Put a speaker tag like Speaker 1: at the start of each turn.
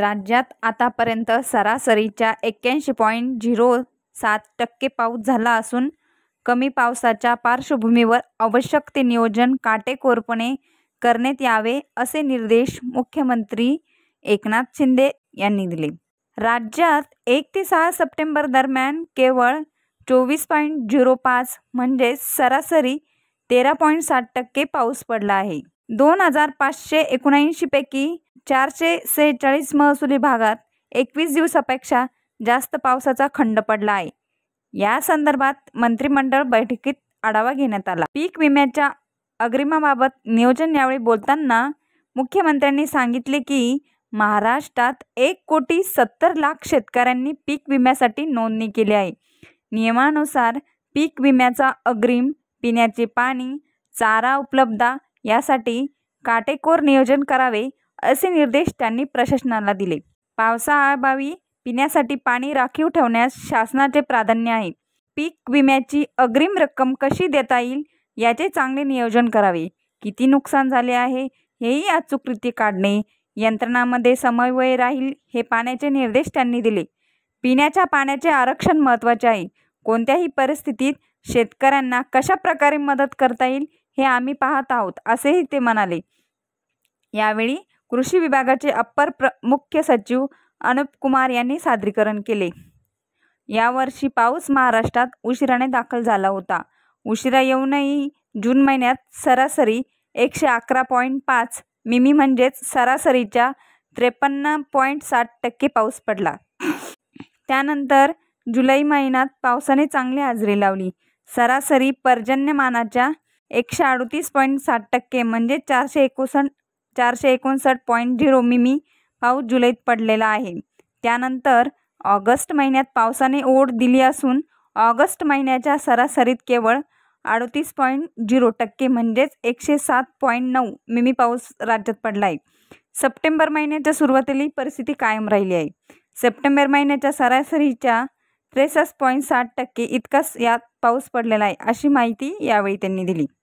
Speaker 1: राज्यात आतापर्यंत सरासरीच्या एक्क्याऐंशी पॉईंट झिरो सात टक्के पाऊस झाला असून कमी पावसाच्या पार्श्वभूमीवर आवश्यक ते नियोजन काटेकोरपणे करण्यात यावे असे निर्देश मुख्यमंत्री एकनाथ शिंदे यांनी दिले राज्यात एक ते सहा सप्टेंबर दरम्यान केवळ चोवीस पॉईंट झिरो पाच म्हणजेच सरासरी तेरा पॉईंट सात टक्के पाऊस पडला आहे दोन हजार पाचशे पैकी चारशे सेहेचाळीस महसुली भागात एकवीस दिवसापेक्षा जास्त पावसाचा खंड पडला आहे या संदर्भात मंत्रिमंडळ बैठकीत आढावा घेण्यात आला पीक विम्याच्या अग्रिमाबाबत नियोजन यावेळी बोलताना मुख्यमंत्र्यांनी सांगितले की महाराष्ट्रात एक कोटी सत्तर लाख शेतकऱ्यांनी पीक विम्यासाठी नोंदणी केली आहे नियमानुसार पीक विम्याचा अग्रिम पिण्याचे पाणी चारा उपलब्ध यासाठी काटेकोर नियोजन करावे असे निर्देश त्यांनी प्रशासनाला दिले पावसाअभावी पिण्यासाठी पाणी राखीव ठेवण्यास शासनाचे प्राधान्य आहे पीक विम्याची अग्रिम रक्कम कशी देता येईल याचे चांगले नियोजन करावे किती नुकसान झाले आहे हेही अचूकृती काढणे यंत्रणामध्ये समन्वय राहील हे पाण्याचे निर्देश त्यांनी दिले पिण्याच्या पाण्याचे आरक्षण महत्त्वाचे आहे कोणत्याही परिस्थितीत शेतकऱ्यांना कशा प्रकारे मदत करता येईल हे आम्ही पाहत आहोत असेही ते म्हणाले यावेळी कृषी विभागाचे अप्पर प्र मुख्य सचिव अनुप कुमार यांनी सादरीकरण केले यावर्षी पाऊस महाराष्ट्रात उशिराने दाखल झाला होता उशिरा येऊनही जून महिन्यात सरासरी एकशे अकरा पॉईंट पाच मिमी म्हणजेच सरासरीच्या त्रेपन्न पॉईंट साठ टक्के पाऊस पडला त्यानंतर जुलै महिन्यात पावसाने चांगली हजेरी लावली सरासरी पर्जन्यमानाच्या एकशे अडतीस पॉईंट साठ टक्के म्हणजे चारशे एकोसठ चारशे एकोणसाठ पॉईंट झिरो मिमी पाऊस जुलैत पडलेला आहे त्यानंतर ऑगस्ट महिन्यात पावसाने ओढ दिली असून ऑगस्ट महिन्याच्या सरासरीत केवळ अडतीस पॉईंट झिरो टक्के म्हणजेच एकशे सात पॉईंट नऊ मिमी पाऊस राज्यात पडला आहे सप्टेंबर महिन्याच्या सुरुवातीला परिस्थिती कायम राहिली आहे सप्टेंबर महिन्याच्या सरासरीच्या त्रेसष्ट पॉईंट साठ टक्के इतकाच यात पाऊस पडलेला आहे अशी माहिती यावेळी त्यांनी दिली